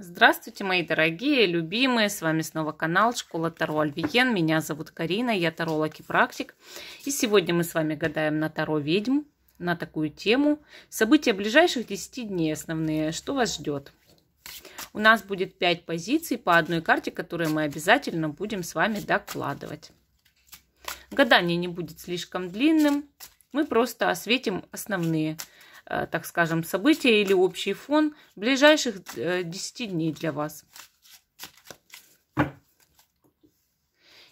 Здравствуйте, мои дорогие, любимые! С вами снова канал Школа Таро Альвиен. Меня зовут Карина, я таролог и практик. И сегодня мы с вами гадаем на Таро ведьм, на такую тему. События ближайших 10 дней основные, что вас ждет. У нас будет 5 позиций по одной карте, которые мы обязательно будем с вами докладывать. Гадание не будет слишком длинным, мы просто осветим основные Э, так скажем, события или общий фон ближайших 10 э, дней для вас.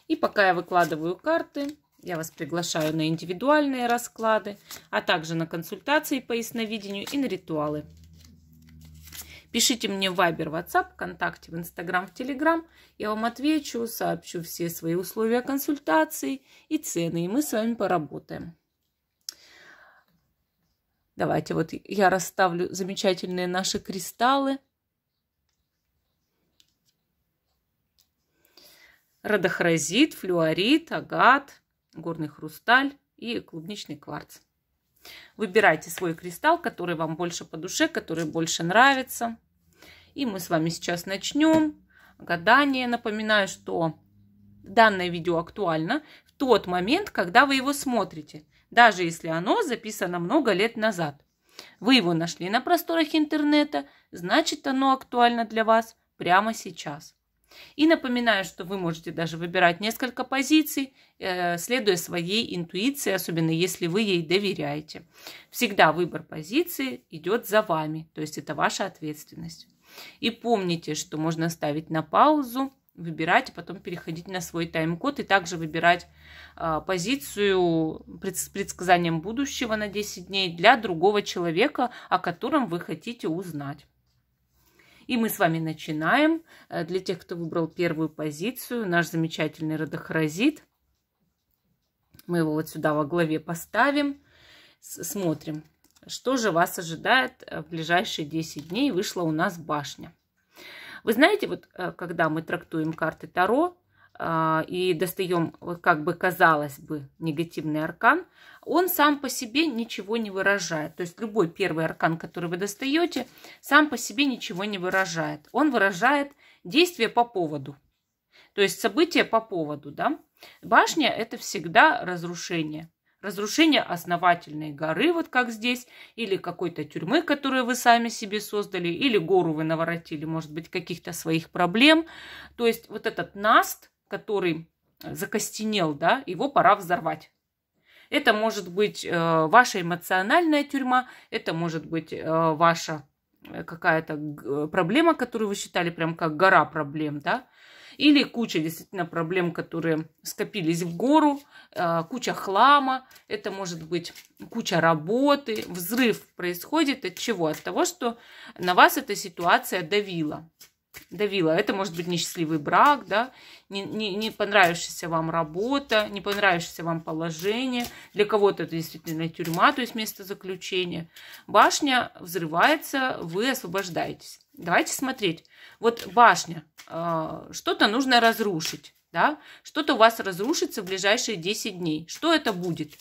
И пока я выкладываю карты, я вас приглашаю на индивидуальные расклады, а также на консультации по ясновидению и на ритуалы. Пишите мне в Viber, WhatsApp, ВКонтакте, в Instagram, в Telegram. Я вам отвечу, сообщу все свои условия консультаций и цены, и мы с вами поработаем. Давайте вот я расставлю замечательные наши кристаллы. Родохразит, флюорит, агат, горный хрусталь и клубничный кварц. Выбирайте свой кристалл, который вам больше по душе, который больше нравится. И мы с вами сейчас начнем гадание. Напоминаю, что данное видео актуально в тот момент, когда вы его смотрите даже если оно записано много лет назад. Вы его нашли на просторах интернета, значит оно актуально для вас прямо сейчас. И напоминаю, что вы можете даже выбирать несколько позиций, э, следуя своей интуиции, особенно если вы ей доверяете. Всегда выбор позиции идет за вами, то есть это ваша ответственность. И помните, что можно ставить на паузу выбирать, и а потом переходить на свой тайм-код и также выбирать э, позицию с предсказанием будущего на 10 дней для другого человека, о котором вы хотите узнать. И мы с вами начинаем. Э, для тех, кто выбрал первую позицию, наш замечательный родохразит. Мы его вот сюда во главе поставим. Смотрим, что же вас ожидает э, в ближайшие 10 дней. Вышла у нас башня. Вы знаете, вот э, когда мы трактуем карты Таро а, и достаем, вот как бы казалось бы, негативный аркан, он сам по себе ничего не выражает. То есть любой первый аркан, который вы достаете, сам по себе ничего не выражает. Он выражает действие по поводу. То есть события по поводу, да. Башня – это всегда разрушение. Разрушение основательной горы, вот как здесь, или какой-то тюрьмы, которую вы сами себе создали, или гору вы наворотили, может быть, каких-то своих проблем. То есть вот этот наст, который э, закостенел, да, его пора взорвать. Это может быть э, ваша эмоциональная тюрьма, это может быть э, ваша э, какая-то проблема, которую вы считали прям как гора проблем, да, или куча действительно проблем, которые скопились в гору, э, куча хлама, это может быть куча работы, взрыв происходит от чего? От того, что на вас эта ситуация давила. Давила. Это может быть несчастливый брак, да, не, не, не понравившаяся вам работа, не понравившееся вам положение. Для кого-то это действительно тюрьма, то есть место заключения. Башня взрывается, вы освобождаетесь. Давайте смотреть. Вот башня. Э, что-то нужно разрушить. Да? Что-то у вас разрушится в ближайшие 10 дней. Что это будет?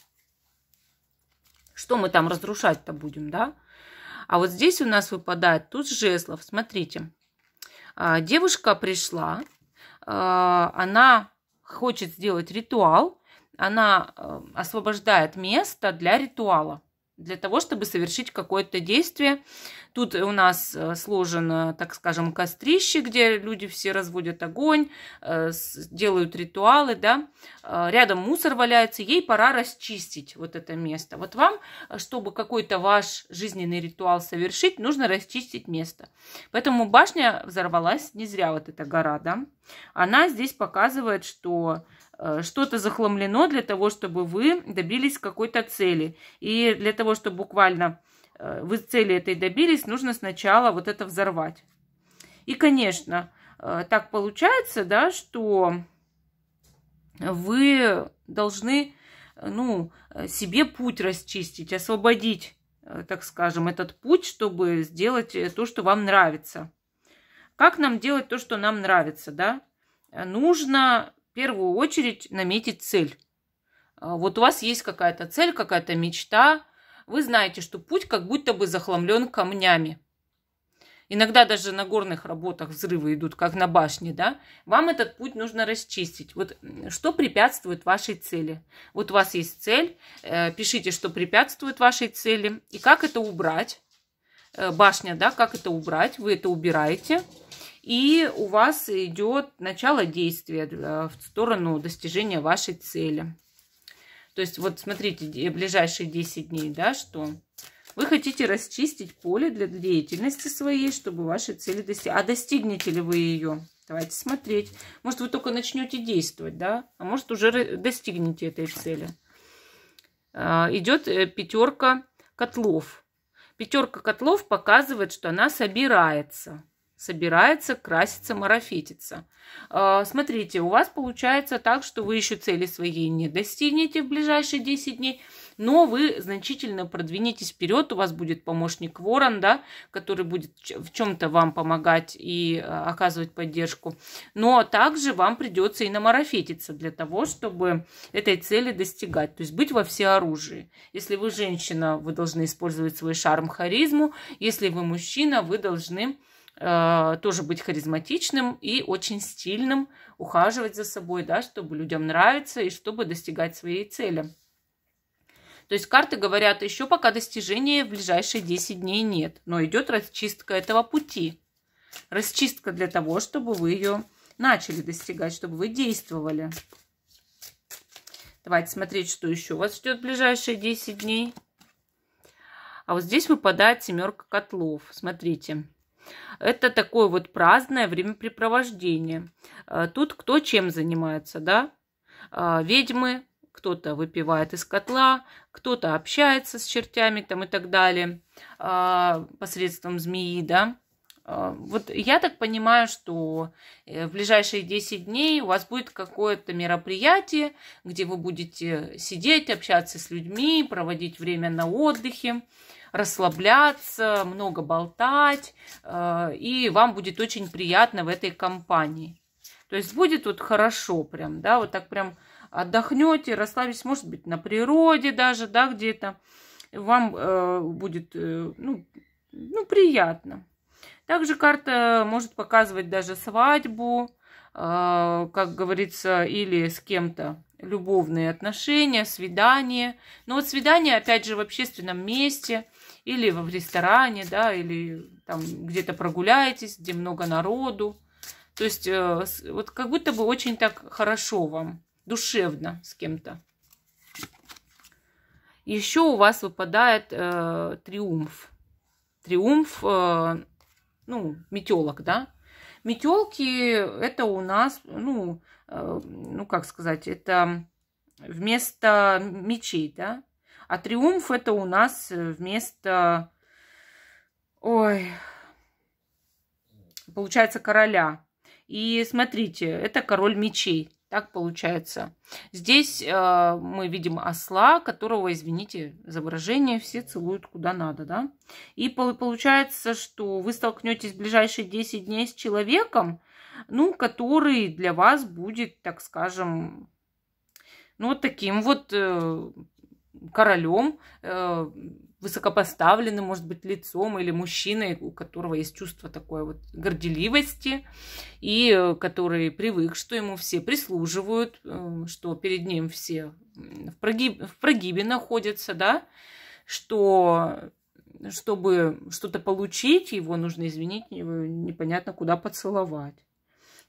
Что мы там разрушать-то будем, да? А вот здесь у нас выпадает туз жезлов. Смотрите. Э, девушка пришла. Э, она хочет сделать ритуал. Она освобождает место для ритуала для того, чтобы совершить какое-то действие, Тут у нас э, сложен, э, так скажем, кострище, где люди все разводят огонь, э, делают ритуалы, да. Рядом мусор валяется, ей пора расчистить вот это место. Вот вам, чтобы какой-то ваш жизненный ритуал совершить, нужно расчистить место. Поэтому башня взорвалась не зря, вот эта гора, да. Она здесь показывает, что что-то захламлено для того, чтобы вы добились какой-то цели. И для того, чтобы буквально Э, вы цели этой добились, нужно сначала вот это взорвать. И, конечно, э, так получается, да, что вы должны ну, себе путь расчистить, освободить, э, так скажем, этот путь, чтобы сделать то, что вам нравится. Как нам делать то, что нам нравится, да? Нужно в первую очередь наметить цель. Вот у вас есть какая-то цель, какая-то мечта, вы знаете, что путь как будто бы захламлен камнями. Иногда даже на горных работах взрывы идут, как на башне, да? Вам этот путь нужно расчистить. Вот что препятствует вашей цели? Вот у вас есть цель, э, пишите, что препятствует вашей цели, и как это убрать. Э, башня, да, как это убрать, вы это убираете. И у вас идет начало действия э, в сторону достижения вашей цели. То есть вот смотрите, ближайшие 10 дней, да, что вы хотите расчистить поле для деятельности своей, чтобы ваши цели достигли. А достигнете ли вы ее? Давайте смотреть. Может, вы только начнете действовать, да? А может, уже достигнете этой цели. А, Идет э, пятерка котлов. Пятерка котлов показывает, что она собирается собирается красится, марафетится. А, смотрите, у вас получается так, что вы еще цели своей не достигнете в ближайшие 10 дней, но вы значительно продвинетесь вперед, у вас будет помощник Ворон, да, который будет в чем-то вам помогать и а, оказывать поддержку, но также вам придется и намарафетиться для того, чтобы этой цели достигать, то есть быть во всеоружии. Если вы женщина, вы должны использовать свой шарм, харизму, если вы мужчина, вы должны Э, тоже быть харизматичным и очень стильным, ухаживать за собой, да, чтобы людям нравиться и чтобы достигать своей цели. То есть карты говорят, еще пока достижения в ближайшие 10 дней нет, но идет расчистка этого пути. Расчистка для того, чтобы вы ее начали достигать, чтобы вы действовали. Давайте смотреть, что еще вас ждет в ближайшие 10 дней. А вот здесь выпадает семерка котлов. Смотрите. Это такое вот праздное времяпрепровождение. Э, тут кто чем занимается, да? Э, ведьмы, кто-то выпивает из котла, кто-то общается с чертями там и так далее э, посредством змеи, да? Вот я так понимаю, что в ближайшие 10 дней у вас будет какое-то мероприятие, где вы будете сидеть, общаться с людьми, проводить время на отдыхе расслабляться, много болтать, э, и вам будет очень приятно в этой компании. То есть будет вот хорошо прям, да, вот так прям отдохнете, расслабитесь, может быть, на природе даже, да, где-то. Вам э, будет, э, ну, ну, приятно. Также карта может показывать даже свадьбу, как говорится, или с кем-то любовные отношения, свидание. Но вот свидание, опять же, в общественном месте – или в ресторане, да, или там где-то прогуляетесь, где много народу. То есть э, вот как будто бы очень так хорошо вам, душевно с кем-то. Еще у вас выпадает э, триумф. Триумф, э, ну, метелок, да. Метелки это у нас, ну, э, ну как сказать, это вместо мечей, да, а триумф это у нас э, вместо... Ой... Получается короля. И смотрите, это король мечей. Так получается. Здесь э, мы видим осла, которого, извините за выражение, все целуют куда надо, да? И получается, что вы столкнетесь в ближайшие 10 дней с человеком, ну, который для вас будет, так скажем, ну, вот таким вот э, королем, э, высокопоставленным, может быть, лицом или мужчиной, у которого есть чувство такой вот горделивости, и э, который привык, что ему все прислуживают, э, что перед ним все в, прогиб, в прогибе находятся, да, что чтобы что-то получить, его нужно, извините, непонятно куда поцеловать.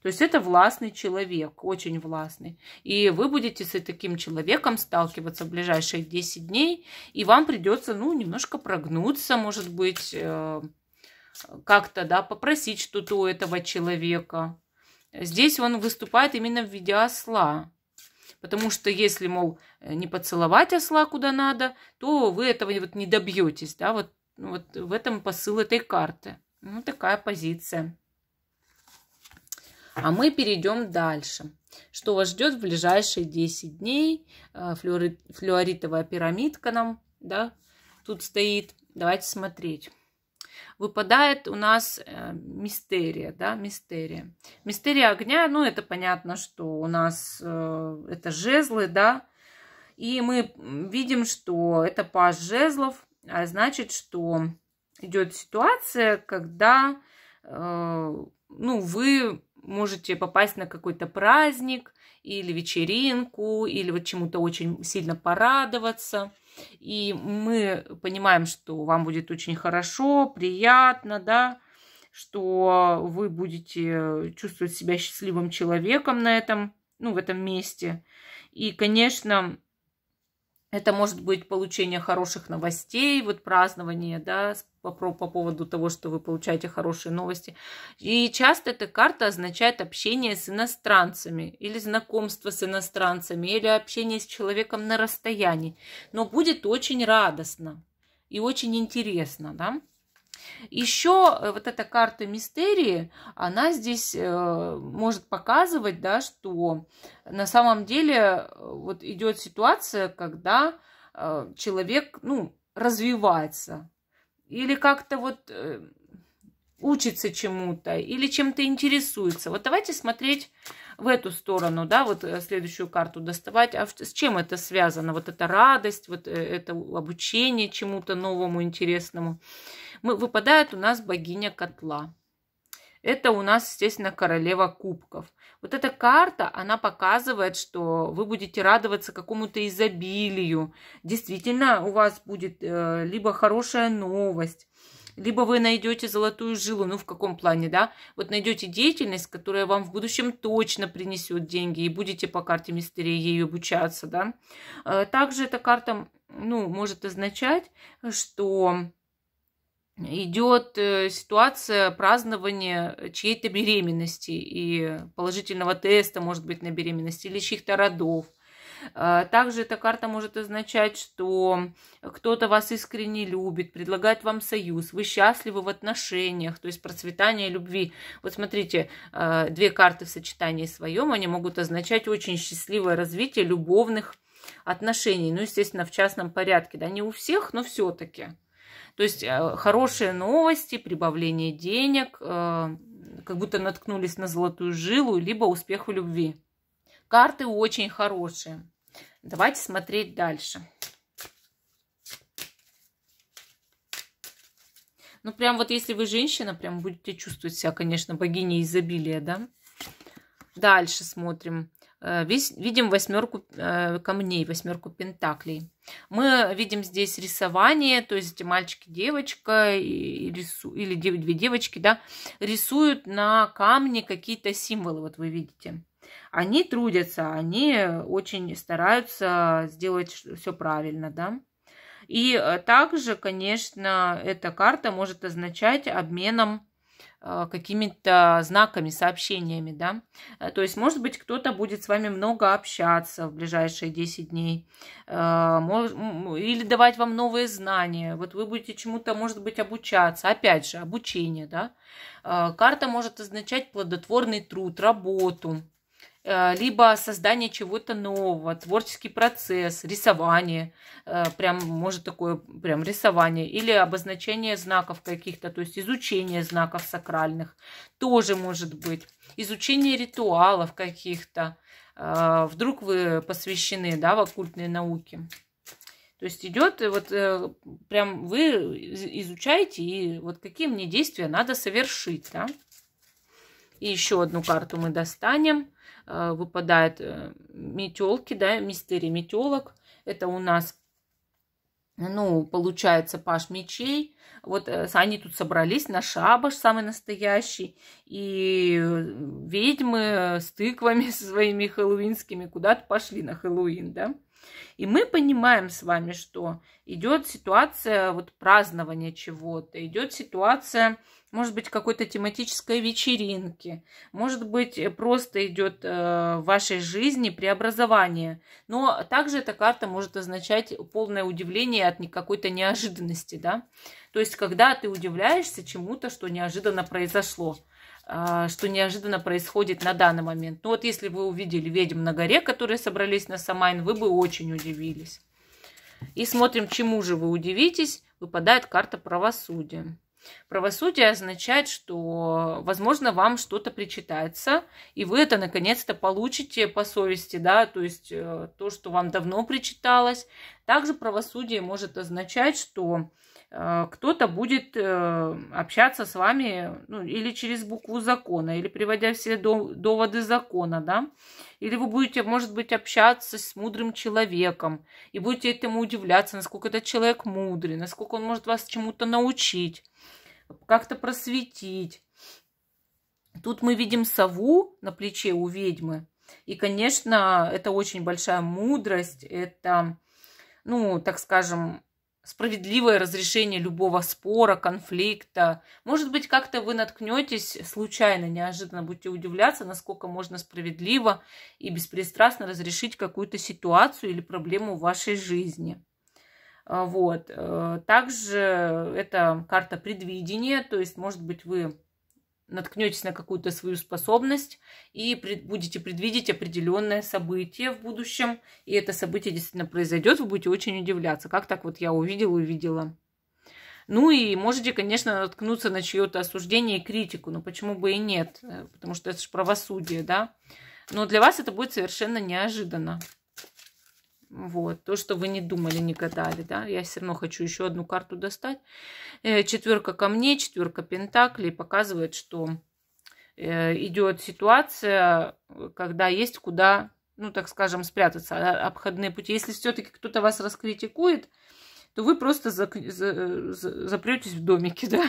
То есть это властный человек, очень властный. И вы будете с таким человеком сталкиваться в ближайшие 10 дней, и вам придется, ну, немножко прогнуться, может быть, э, как-то, да, попросить что-то у этого человека. Здесь он выступает именно в виде осла. Потому что если, мол, не поцеловать осла куда надо, то вы этого вот не добьетесь. Да? Вот, вот в этом посыл этой карты. Ну, такая позиция. А мы перейдем дальше. Что вас ждет в ближайшие 10 дней? Э, флюоритовая пирамидка нам, да, тут стоит. Давайте смотреть. Выпадает у нас э, мистерия, да, мистерия. Мистерия огня, ну, это понятно, что у нас э, это жезлы, да. И мы видим, что это паз жезлов, а значит, что идет ситуация, когда, ну, вы можете попасть на какой-то праздник или вечеринку, или вот чему-то очень сильно порадоваться. И мы понимаем, что вам будет очень хорошо, приятно, да, что вы будете чувствовать себя счастливым человеком на этом, ну, в этом месте. И, конечно, это может быть получение хороших новостей, вот празднование, да, по, по поводу того, что вы получаете хорошие новости. И часто эта карта означает общение с иностранцами или знакомство с иностранцами, или общение с человеком на расстоянии. Но будет очень радостно и очень интересно, да. Еще э, вот эта карта мистерии, она здесь э, может показывать, да, что на самом деле э, вот идет ситуация, когда человек, ну, развивается или как-то вот учится чему-то или чем-то интересуется. Вот давайте смотреть в эту сторону, да, вот следующую карту доставать. А с чем это связано? Вот эта радость, вот это обучение чему-то новому, интересному мы, выпадает у нас богиня котла. Это у нас, естественно, королева кубков. Вот эта карта, она показывает, что вы будете радоваться какому-то изобилию. Действительно, у вас будет э, либо хорошая новость, либо вы найдете золотую жилу, ну в каком плане, да, вот найдете деятельность, которая вам в будущем точно принесет деньги, и будете по карте мистерии ею обучаться, да. Э, также эта карта, ну, может означать, что идет э, ситуация празднования чьей-то беременности и положительного теста, может быть, на беременность или чьих-то родов. А, также эта карта может означать, что кто-то вас искренне любит, предлагает вам союз, вы счастливы в отношениях, то есть процветание любви. Вот смотрите, а, две карты в сочетании своем, они могут означать очень счастливое развитие любовных отношений. Ну, естественно, в частном порядке, да, не у всех, но все-таки. То есть э, хорошие новости, прибавление денег, э, как будто наткнулись на золотую жилу, либо успех в любви. Карты очень хорошие. Давайте смотреть дальше. Ну, прям вот если вы женщина, прям будете чувствовать себя, конечно, богиней изобилия, да? Дальше смотрим. Э, видим восьмерку э, камней, восьмерку пентаклей. Мы видим здесь рисование, то есть эти мальчики, девочка или две девочки да, рисуют на камне какие-то символы, вот вы видите. Они трудятся, они очень стараются сделать все правильно, да. И э, также, конечно, эта карта может означать обменом Э, какими-то знаками, сообщениями, да. Э, то есть, может быть, кто-то будет с вами много общаться в ближайшие 10 дней э, или давать вам новые знания. Вот вы будете чему-то, может быть, обучаться. Опять же, обучение, да. Карта может означать плодотворный труд, работу, Э, либо создание чего-то нового, творческий процесс, рисование, э, прям может такое прям рисование, или обозначение знаков каких-то, то есть изучение знаков сакральных тоже может быть, изучение ритуалов каких-то, э, вдруг вы посвящены да, в оккультные науки. То есть идет, вот прям вы изучаете, и вот какие мне действия надо совершить. Да? И еще одну карту мы достанем Э, выпадают э, метелки, да, мистерий метелок. Это у нас, ну, получается, паш мечей. Вот э, они тут собрались на шабаш самый настоящий. И ведьмы с тыквами своими хэллоуинскими куда-то пошли на Хэллоуин, да. И мы понимаем с вами, что идет ситуация вот празднования чего-то, идет ситуация может быть, какой-то тематической вечеринки, может быть, э, просто идет э, в вашей жизни преобразование. Но также эта карта может означать полное удивление от какой-то неожиданности, да. То есть, когда ты удивляешься чему-то, что неожиданно произошло а, что неожиданно происходит на данный момент. Ну вот если вы увидели ведьм на горе, которые собрались на Самайн, вы бы очень удивились. И смотрим, чему же вы удивитесь. Выпадает карта правосудия. Правосудие означает, что, возможно, вам что-то причитается, и вы это наконец-то получите по совести, да, то есть э, то, что вам давно причиталось. Также правосудие может означать, что э, кто-то будет э, общаться с вами ну, или через букву закона, или приводя все доводы закона, да, или вы будете, может быть, общаться с мудрым человеком, и будете этому удивляться, насколько этот человек мудрый, насколько он может вас чему-то научить как-то просветить. Тут мы видим сову на плече у ведьмы. И, конечно, это очень большая мудрость, это, ну, так скажем, справедливое разрешение любого спора, конфликта. Может быть, как-то вы наткнетесь случайно, неожиданно будете удивляться, насколько можно справедливо и беспристрастно разрешить какую-то ситуацию или проблему в вашей жизни. А, вот. Э, также это карта предвидения, то есть, может быть, вы наткнетесь на какую-то свою способность и будете предвидеть определенное событие в будущем, и это событие действительно произойдет, вы будете очень удивляться, как так вот я увидела, увидела. Ну и можете, конечно, наткнуться на чье-то осуждение и критику, но почему бы и нет, э, потому что это же правосудие, да. Но для вас это будет совершенно неожиданно. Вот, то, что вы не думали, не гадали, да. Я все равно хочу еще одну карту достать. Э, четверка камней, четверка пентаклей показывает, что э, идет ситуация, э, когда есть куда, ну, так скажем, спрятаться, а, обходные пути. Если все-таки кто-то вас раскритикует, то вы просто зак... за... запретесь в домике, да,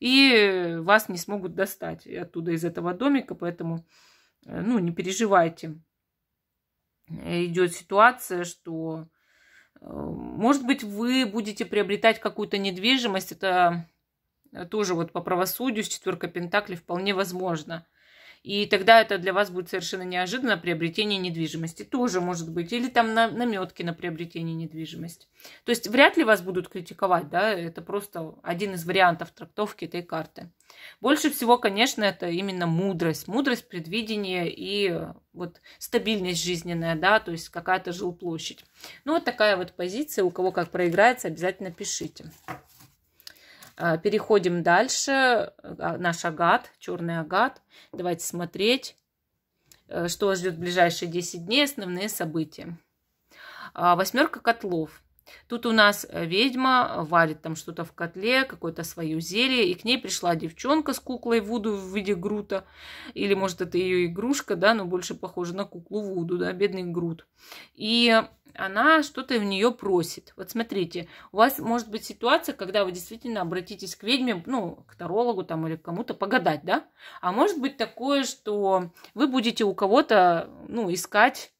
и вас не смогут достать оттуда из этого домика, поэтому, ну, не переживайте. Э, идет ситуация, что, э, может быть, вы будете приобретать какую-то недвижимость. Это э, тоже вот по правосудию с четверкой Пентакли вполне возможно. И тогда это для вас будет совершенно неожиданно приобретение недвижимости. Тоже может быть. Или там на, наметки на приобретение недвижимости. То есть вряд ли вас будут критиковать, да, это просто один из вариантов трактовки этой карты. Больше всего, конечно, это именно мудрость. Мудрость, предвидение и вот стабильность жизненная, да, то есть какая-то жилплощадь. Ну, вот такая вот позиция. У кого как проиграется, обязательно пишите. А, переходим дальше. А, наш агат, черный агат. Давайте смотреть, э, что ждет в ближайшие 10 дней, основные события. А, Восьмерка котлов. Тут у нас э, ведьма э, варит там что-то в котле, какое-то свое зелье, и к ней пришла девчонка с куклой Вуду в виде Грута, или, может, это ее игрушка, да, но больше похоже на куклу Вуду, да, бедный Грут. И она что-то в нее просит. Вот смотрите, у вас может быть ситуация, когда вы действительно обратитесь к ведьме, ну, к тарологу там или к кому-то погадать, да? А может быть такое, что вы будете у кого-то, ну, искать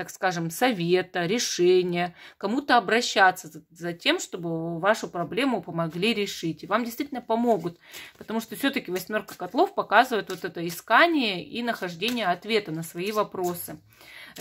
так скажем, совета, решения, кому-то обращаться за тем, чтобы вашу проблему помогли решить. И вам действительно помогут, потому что все-таки восьмерка котлов показывает вот это искание и нахождение ответа на свои вопросы.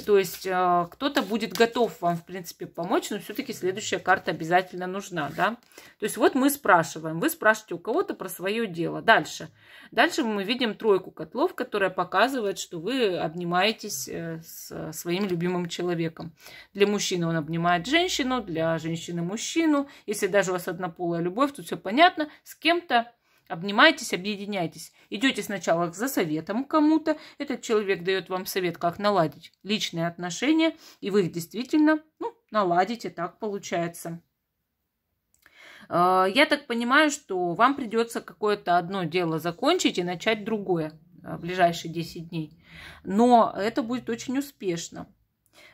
То есть э, кто-то будет готов вам, в принципе, помочь, но все-таки следующая карта обязательно нужна, да. То есть вот мы спрашиваем, вы спрашиваете у кого-то про свое дело. Дальше. Дальше мы видим тройку котлов, которая показывает, что вы обнимаетесь э, с своим любимым человеком. Для мужчины он обнимает женщину, для женщины мужчину. Если даже у вас однополая любовь, тут все понятно, с кем-то Обнимайтесь, объединяйтесь. Идете сначала за советом кому-то. Этот человек дает вам совет, как наладить личные отношения. И вы их действительно ну, наладите. Так получается. А, я так понимаю, что вам придется какое-то одно дело закончить и начать другое а, в ближайшие 10 дней. Но это будет очень успешно.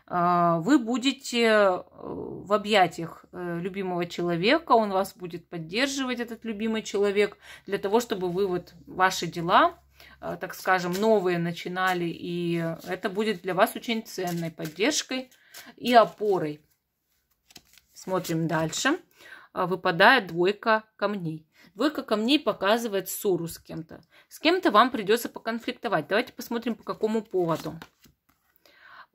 А, вы будете э, в объятиях э, любимого человека, он вас будет поддерживать, этот любимый человек, для того, чтобы вы вот ваши дела, э, так скажем, новые начинали, и это будет для вас очень ценной поддержкой и опорой. Смотрим дальше. А, выпадает двойка камней. Двойка камней показывает ссору с кем-то. С кем-то вам придется поконфликтовать. Давайте посмотрим, по какому поводу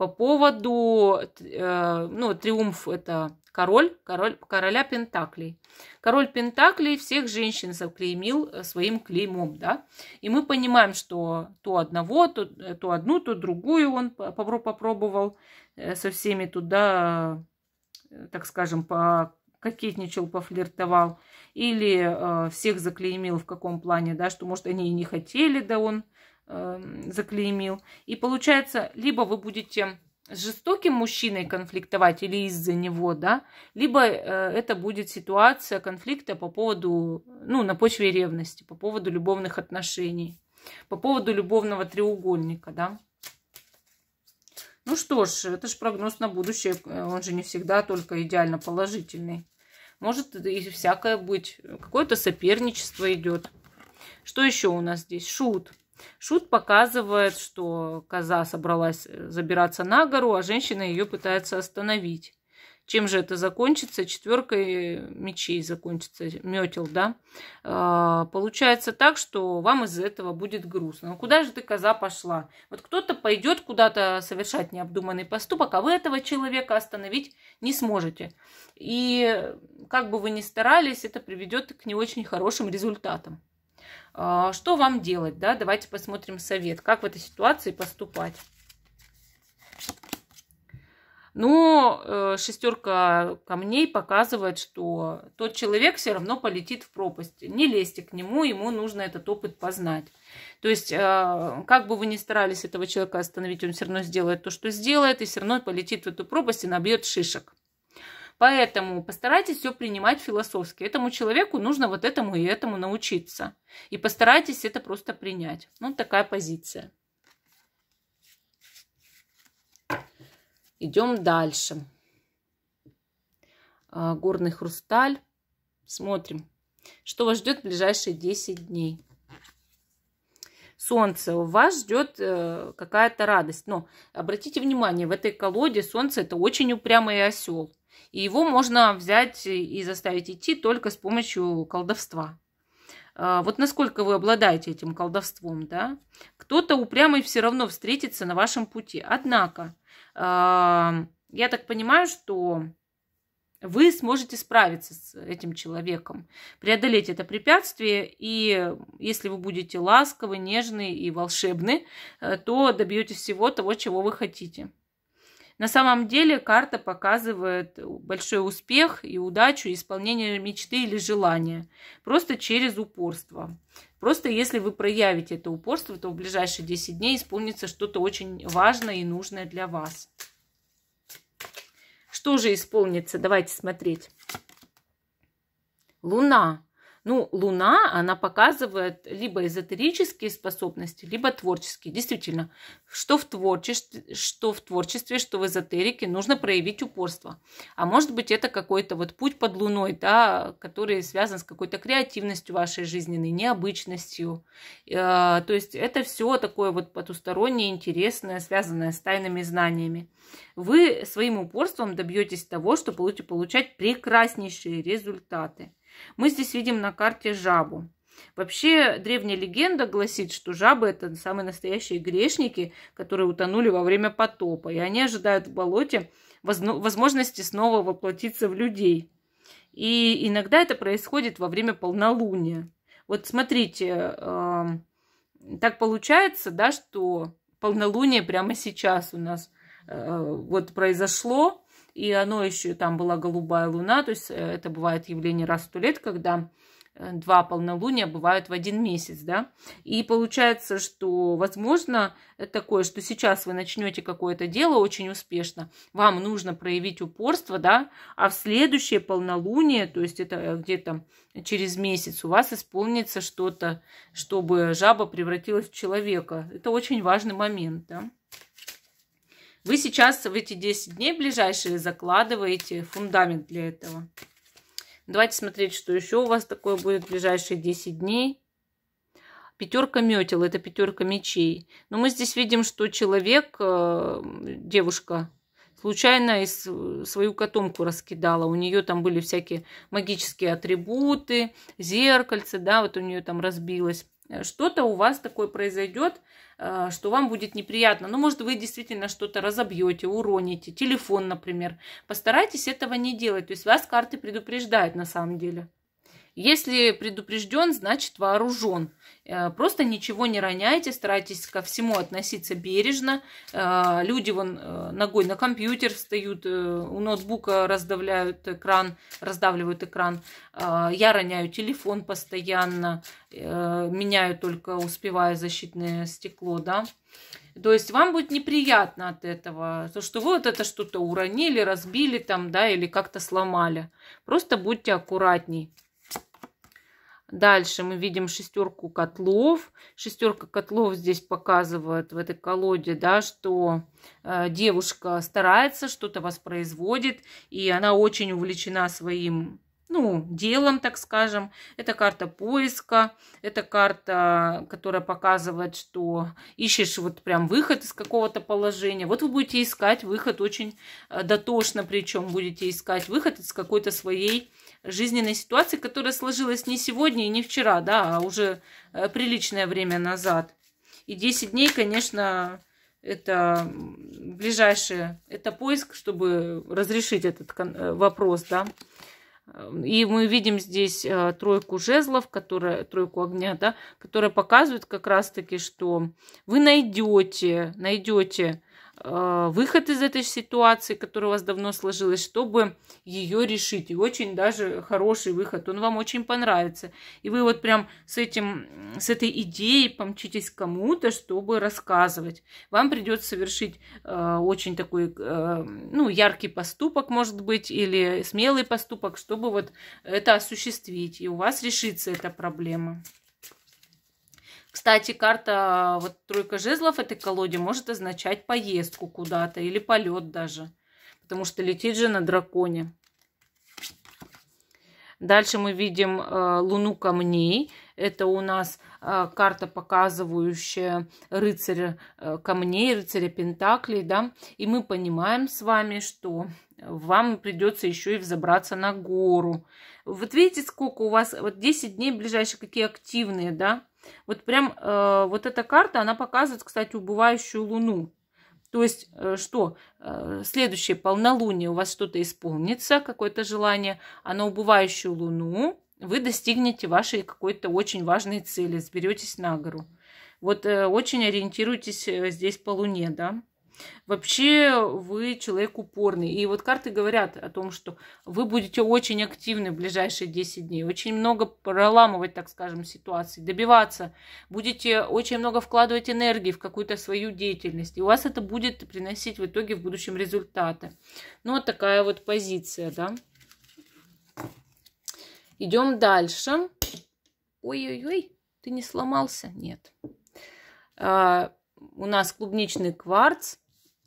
по поводу, э, ну, триумф это король, король, короля Пентаклей. Король Пентаклей всех женщин заклеймил э, своим клеймом, да. И мы понимаем, что то одного, то, э, то одну, то другую он попробовал со всеми туда, так скажем, по кокетничал, пофлиртовал, или э, всех заклеймил в каком плане, да, что, может, они и не хотели, да он Эм, заклеймил. И получается, либо вы будете с жестоким мужчиной конфликтовать или из-за него, да, либо э, это будет ситуация конфликта по поводу, ну, на почве ревности, по поводу любовных отношений, по поводу любовного треугольника, да. Ну что ж, это же прогноз на будущее, э, он же не всегда только идеально положительный. Может и всякое быть, какое-то соперничество идет. Что еще у нас здесь? Шут. Шут показывает, что коза собралась э, забираться на гору, а женщина ее пытается остановить. Чем же это закончится? Четверкой э, мечей закончится, метел, да? Э, получается так, что вам из-за этого будет грустно. Но ну, куда же ты, коза, пошла? Вот кто-то пойдет куда-то совершать необдуманный поступок, а вы этого человека остановить не сможете. И э, как бы вы ни старались, это приведет к не очень хорошим результатам. А, что вам делать? Да? Давайте посмотрим совет. Как в этой ситуации поступать? Но ну, э, шестерка камней показывает, что тот человек все равно полетит в пропасть. Не лезьте к нему, ему нужно этот опыт познать. То есть, э, как бы вы ни старались этого человека остановить, он все равно сделает то, что сделает, и все равно полетит в эту пропасть и набьет шишек. Поэтому постарайтесь все принимать философски. Этому человеку нужно вот этому и этому научиться. И постарайтесь это просто принять. Ну, такая позиция. Идем дальше. А, горный хрусталь. Смотрим, что вас ждет в ближайшие 10 дней. Солнце, у вас ждет э, какая-то радость. Но обратите внимание, в этой колоде Солнце это очень упрямый осел. И его можно взять и заставить идти только с помощью колдовства. А, вот насколько вы обладаете этим колдовством, да? Кто-то упрямый все равно встретится на вашем пути. Однако, а, я так понимаю, что вы сможете справиться с этим человеком, преодолеть это препятствие, и если вы будете ласковы, нежны и волшебны, э, то добьетесь всего того, чего вы хотите. На самом деле карта показывает большой успех и удачу, исполнения мечты или желания. Просто через упорство. Просто если вы проявите это упорство, то в ближайшие 10 дней исполнится что-то очень важное и нужное для вас. Что же исполнится? Давайте смотреть. Луна. Ну, Луна, она показывает либо эзотерические способности, либо творческие. Действительно, что в, творчестве, что в творчестве, что в эзотерике, нужно проявить упорство. А может быть, это какой-то вот путь под Луной, да, который связан с какой-то креативностью вашей жизненной, необычностью. Э, то есть это все такое вот потустороннее, интересное, связанное с тайными знаниями. Вы своим упорством добьетесь того, что будете получать прекраснейшие результаты. Мы здесь видим на карте жабу. Вообще, древняя легенда гласит, что жабы – это самые настоящие грешники, которые утонули во время потопа, и они ожидают в болоте возможности снова воплотиться в людей. И иногда это происходит во время полнолуния. Вот смотрите, э, так получается, да, что полнолуние прямо сейчас у нас э, вот произошло, и оно еще там была голубая луна, то есть э, это бывает явление раз в сто лет, когда э, два полнолуния бывают в один месяц, да. И получается, что, возможно, такое, что сейчас вы начнете какое-то дело очень успешно, вам нужно проявить упорство, да, а в следующее полнолуние, то есть это э, где-то через месяц у вас исполнится что-то, чтобы жаба превратилась в человека. Это очень важный момент, да. Вы сейчас в эти 10 дней ближайшие закладываете фундамент для этого. Давайте смотреть, что еще у вас такое будет в ближайшие 10 дней. Пятерка метел, это пятерка мечей. Но мы здесь видим, что человек, э, девушка, случайно э, свою котомку раскидала. У нее там были всякие магические атрибуты, зеркальце, да, вот у нее там разбилось. Э, что-то у вас такое произойдет, Э, что вам будет неприятно. Ну, может, вы действительно что-то разобьете, уроните, телефон, например. Постарайтесь этого не делать. То есть вас карты предупреждают на самом деле. Если предупрежден, значит вооружен. Э, просто ничего не роняйте, старайтесь ко всему относиться бережно. Э, люди вон э, ногой на компьютер встают, у ноутбука раздавляют экран, раздавливают экран. Я роняю телефон постоянно, меняю только успевая защитное стекло, да. То есть вам будет неприятно от этого, то, что вы вот это что-то уронили, разбили там, да, или как-то сломали. Просто будьте аккуратней. Дальше мы видим шестерку котлов. Шестерка котлов здесь показывает в этой колоде, да, что э, девушка старается, что-то воспроизводит, и она очень увлечена своим ну, делом, так скажем. Это карта поиска, это карта, которая показывает, что ищешь вот прям выход из какого-то положения. Вот вы будете искать выход очень э, дотошно, причем будете искать выход из какой-то своей жизненной ситуации, которая сложилась не сегодня и не вчера, да, а уже э, приличное время назад. И 10 дней, конечно, это ближайшее, это поиск, чтобы разрешить этот э, вопрос, да. И мы видим здесь э, тройку жезлов, которая, тройку огня, да, которая показывает как раз-таки, что вы найдете, найдете Э, выход из этой ситуации, которая у вас давно сложилась, чтобы ее решить. И очень даже хороший выход, он вам очень понравится. И вы вот прям с, этим, с этой идеей помчитесь кому-то, чтобы рассказывать. Вам придется совершить э, очень такой, э, ну, яркий поступок, может быть, или смелый поступок, чтобы вот это осуществить. И у вас решится эта проблема. Кстати, карта а, вот тройка жезлов этой колоде может означать поездку куда-то или полет даже, потому что летит же на драконе. Дальше мы видим э, луну камней. Это у нас э, карта, показывающая рыцаря э, камней, рыцаря пентаклей. Да? И мы понимаем с вами, что вам придется еще и взобраться на гору. Вот видите, сколько у вас, вот 10 дней ближайшие, какие активные, да? Вот прям э, вот эта карта, она показывает, кстати, убывающую луну. То есть, э, что э, следующее полнолуние у вас что-то исполнится, какое-то желание, а на убывающую луну вы достигнете вашей какой-то очень важной цели, сберетесь на гору. Вот э, очень ориентируйтесь здесь по луне, да. Вообще вы человек упорный. И вот карты говорят о том, что вы будете очень активны в ближайшие 10 дней, очень много проламывать, так скажем, ситуации, добиваться, будете очень много вкладывать энергии в какую-то свою деятельность, и у вас это будет приносить в итоге в будущем результаты. Ну, вот такая вот позиция, да. Идем дальше. Ой-ой-ой, ты не сломался? Нет. А, у нас клубничный кварц.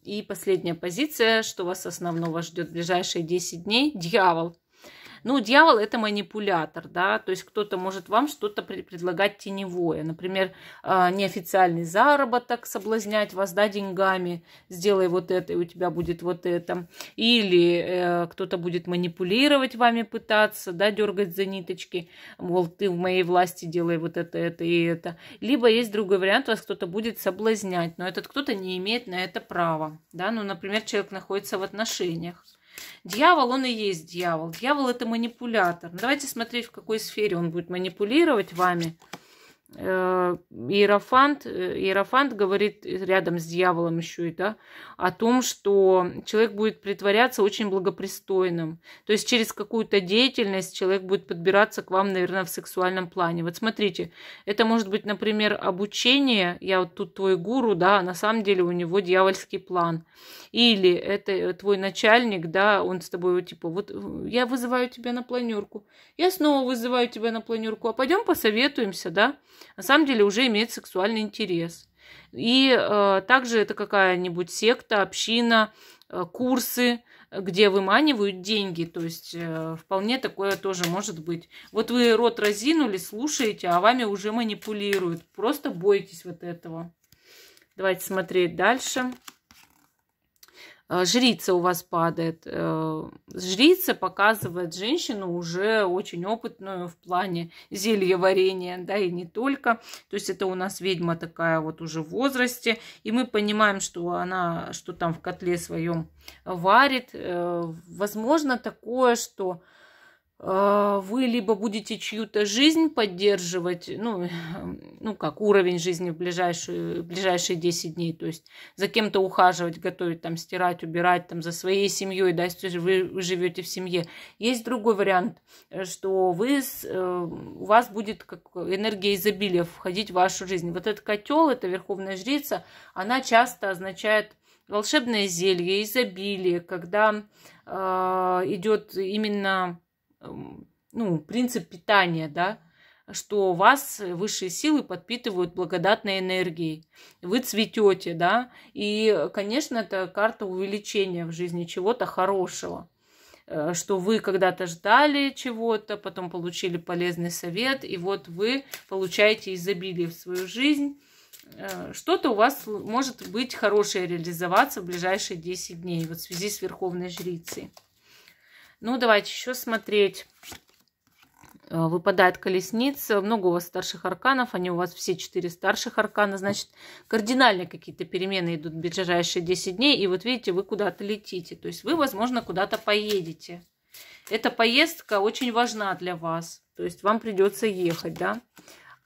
И последняя позиция, что вас основного ждет в ближайшие 10 дней. Дьявол. Ну, дьявол это манипулятор, да, то есть кто-то может вам что-то предлагать теневое, например, а, неофициальный заработок, соблазнять вас, да, деньгами, сделай вот это, и у тебя будет вот это, или э, кто-то будет манипулировать вами, пытаться, да, дергать за ниточки, мол, ты в моей власти делай вот это, это и это, либо есть другой вариант, вас кто-то будет соблазнять, но этот кто-то не имеет на это права, да, ну, например, человек находится в отношениях, Дьявол, он и есть дьявол. Дьявол – это манипулятор. Ну, давайте смотреть, в какой сфере он будет манипулировать вами – Э, Иерофант, э, Иерофант говорит рядом с дьяволом еще и, да, о том, что человек будет притворяться очень благопристойным. То есть через какую-то деятельность человек будет подбираться к вам, наверное, в сексуальном плане. Вот смотрите, это может быть, например, обучение, я вот тут твой гуру, да, а на самом деле у него дьявольский план. Или это э, твой начальник, да, он с тобой типа, вот я вызываю тебя на планерку, я снова вызываю тебя на планерку, а пойдем посоветуемся, да на самом деле уже имеет сексуальный интерес. И э, также это какая-нибудь секта, община, э, курсы, где выманивают деньги. То есть э, вполне такое тоже может быть. Вот вы рот разинули, слушаете, а вами уже манипулируют. Просто бойтесь вот этого. Давайте смотреть дальше. Э, жрица у вас падает. Э, жрица показывает женщину уже очень опытную в плане зелья варенья, да, и не только. То есть это у нас ведьма такая вот уже в возрасте, и мы понимаем, что она, что там в котле своем варит. Э, возможно такое, что а, вы либо будете чью-то жизнь поддерживать, ну, ну как уровень жизни в ближайшие, ближайшие 10 дней, то есть за кем-то ухаживать, готовить, там, стирать, убирать, там, за своей семьей, да, если вы, вы живете в семье. Есть другой вариант, что вы, э, у вас будет как энергия изобилия входить в вашу жизнь. Вот этот котел, эта верховная жрица, она часто означает волшебное зелье, изобилие, когда э, а, идет именно Эм, ну, принцип питания, да, что вас высшие силы подпитывают благодатной энергией. Вы цветете, да, и, конечно, это карта увеличения в жизни чего-то хорошего э, что вы когда-то ждали чего-то, потом получили полезный совет, и вот вы получаете изобилие в свою жизнь. Э, что-то у вас может быть хорошее реализоваться в ближайшие 10 дней вот в связи с Верховной Жрицей. Ну, давайте еще смотреть. Э, выпадает колесница, много у вас старших арканов, они у вас все четыре старших аркана, значит, кардинальные какие-то перемены идут в ближайшие 10 дней, и вот видите, вы куда-то летите, то есть вы, возможно, куда-то поедете. Эта поездка очень важна для вас, то есть вам придется ехать, да.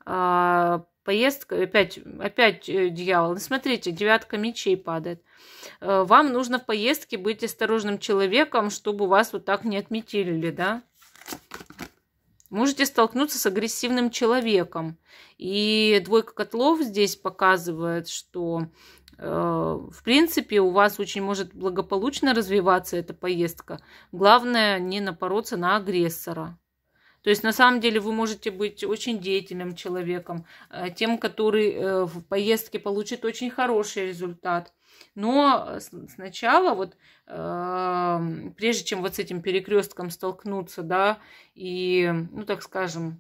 А, поездка, опять, опять э, дьявол, ну, смотрите, девятка мечей падает. Э, вам нужно в поездке быть осторожным человеком, чтобы вас вот так не отметили, да. Можете столкнуться с агрессивным человеком. И двойка котлов здесь показывает, что э, в принципе, у вас очень может благополучно развиваться эта поездка. Главное, не напороться на агрессора. То есть, на самом деле, вы можете быть очень деятельным человеком, э, тем, который в поездке получит очень хороший результат. Но э, сначала вот э, прежде чем вот с этим перекрестком столкнуться, да, и, ну так скажем,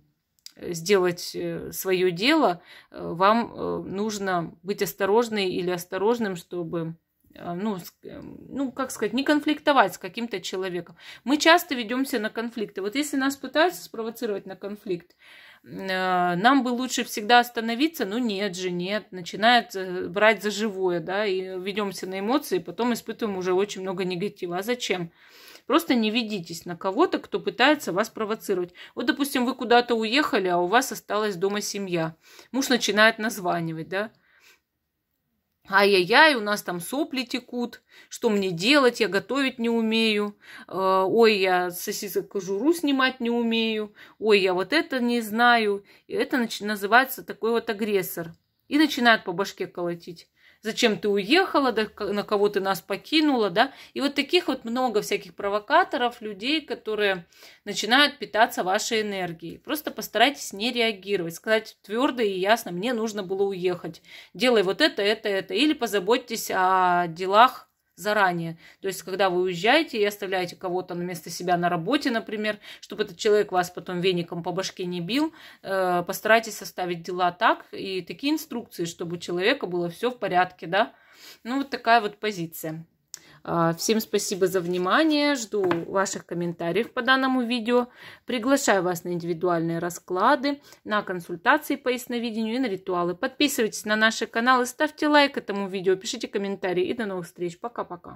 э, сделать э, свое дело, вам нужно быть осторожной или осторожным, чтобы ну, ну, как сказать, не конфликтовать с каким-то человеком. Мы часто ведемся на конфликты. Вот если нас пытаются спровоцировать на конфликт, Э, нам бы лучше всегда остановиться, ну нет же, нет, начинает э, брать за живое, да, и ведемся на эмоции, потом испытываем уже очень много негатива. А зачем? Просто не ведитесь на кого-то, кто пытается вас провоцировать. Вот, допустим, вы куда-то уехали, а у вас осталась дома семья. Муж начинает названивать, да, Ай-яй-яй, у нас там сопли текут, что мне делать, я готовить не умею, э, ой, я сосисок кожуру снимать не умею, ой, я вот это не знаю. И это называется такой вот агрессор. И начинает по башке колотить зачем ты уехала, да, на кого ты нас покинула, да. И вот таких вот много всяких провокаторов, людей, которые начинают питаться вашей энергией. Просто постарайтесь не реагировать, сказать твердо и ясно, мне нужно было уехать. Делай вот это, это, это. Или позаботьтесь о делах заранее. То есть, когда вы уезжаете и оставляете кого-то на место себя на работе, например, чтобы этот человек вас потом веником по башке не бил, э, постарайтесь составить дела так и такие инструкции, чтобы у человека было все в порядке, да. Ну, вот такая вот позиция. А, всем спасибо за внимание. Жду ваших комментариев по данному видео. Приглашаю вас на индивидуальные расклады, на консультации по ясновидению и на ритуалы. Подписывайтесь на наши каналы, ставьте лайк этому видео, пишите комментарии и до новых встреч. Пока-пока.